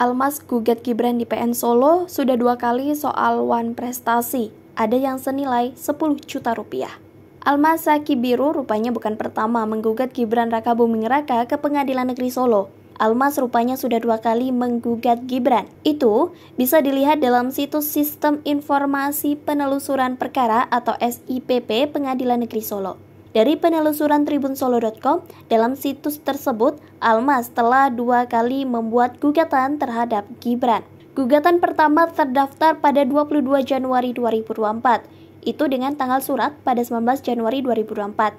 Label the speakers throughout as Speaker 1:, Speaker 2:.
Speaker 1: Almas gugat Gibran di PN Solo sudah dua kali soal wan prestasi. Ada yang senilai 10 juta rupiah. Almas Saki Biru rupanya bukan pertama menggugat Gibran Raka Buming Raka ke Pengadilan Negeri Solo. Almas rupanya sudah dua kali menggugat Gibran. Itu bisa dilihat dalam situs Sistem Informasi Penelusuran Perkara atau SIPP Pengadilan Negeri Solo. Dari penelusuran tribunsolo.com, dalam situs tersebut, Almas telah dua kali membuat gugatan terhadap Gibran. Gugatan pertama terdaftar pada 22 Januari 2024, itu dengan tanggal surat pada 19 Januari 2024.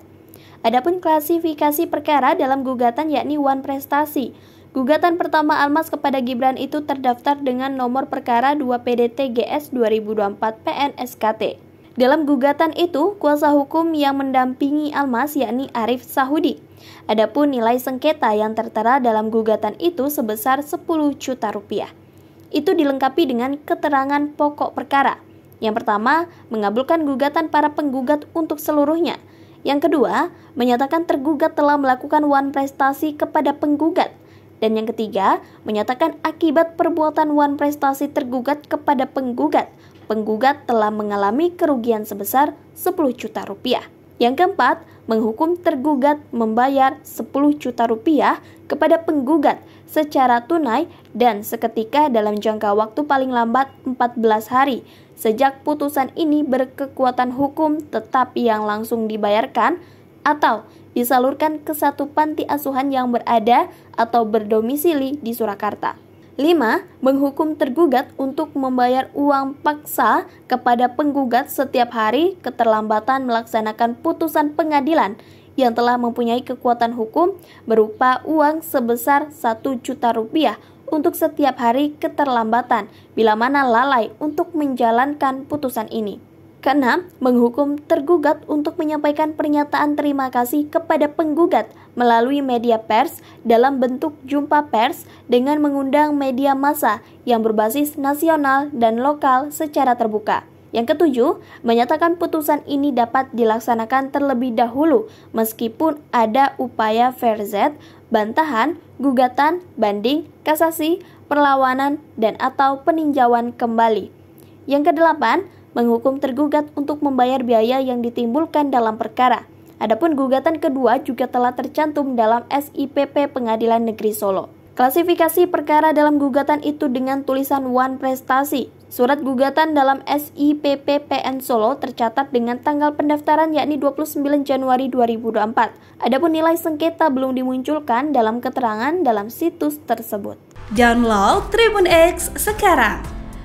Speaker 1: Adapun klasifikasi perkara dalam gugatan yakni one prestasi. Gugatan pertama Almas kepada Gibran itu terdaftar dengan nomor perkara 2 PDTGS 2024 PNSKT. Dalam gugatan itu, kuasa hukum yang mendampingi Almas yakni Arif Sahudi. Adapun nilai sengketa yang tertera dalam gugatan itu sebesar 10 juta rupiah. Itu dilengkapi dengan keterangan pokok perkara. Yang pertama, mengabulkan gugatan para penggugat untuk seluruhnya. Yang kedua, menyatakan tergugat telah melakukan one prestasi kepada penggugat dan yang ketiga, menyatakan akibat perbuatan Wan prestasi tergugat kepada penggugat. Penggugat telah mengalami kerugian sebesar 10 juta rupiah. Yang keempat, menghukum tergugat membayar 10 juta rupiah kepada penggugat secara tunai dan seketika dalam jangka waktu paling lambat 14 hari sejak putusan ini berkekuatan hukum tetap yang langsung dibayarkan atau disalurkan ke satu panti asuhan yang berada atau berdomisili di Surakarta. 5. Menghukum tergugat untuk membayar uang paksa kepada penggugat setiap hari keterlambatan melaksanakan putusan pengadilan yang telah mempunyai kekuatan hukum berupa uang sebesar 1 juta rupiah untuk setiap hari keterlambatan bila mana lalai untuk menjalankan putusan ini. Keenam, menghukum tergugat untuk menyampaikan pernyataan terima kasih kepada penggugat melalui media pers dalam bentuk jumpa pers dengan mengundang media massa yang berbasis nasional dan lokal secara terbuka. Yang ketujuh, menyatakan putusan ini dapat dilaksanakan terlebih dahulu meskipun ada upaya verzet, bantahan, gugatan, banding, kasasi, perlawanan, dan atau peninjauan kembali. Yang kedelapan, menghukum tergugat untuk membayar biaya yang ditimbulkan dalam perkara. Adapun gugatan kedua juga telah tercantum dalam SIPP Pengadilan Negeri Solo. Klasifikasi perkara dalam gugatan itu dengan tulisan one prestasi. Surat gugatan dalam SIPP PN Solo tercatat dengan tanggal pendaftaran yakni 29 Januari 2024. Adapun nilai sengketa belum dimunculkan dalam keterangan dalam situs tersebut. Download Tribun X sekarang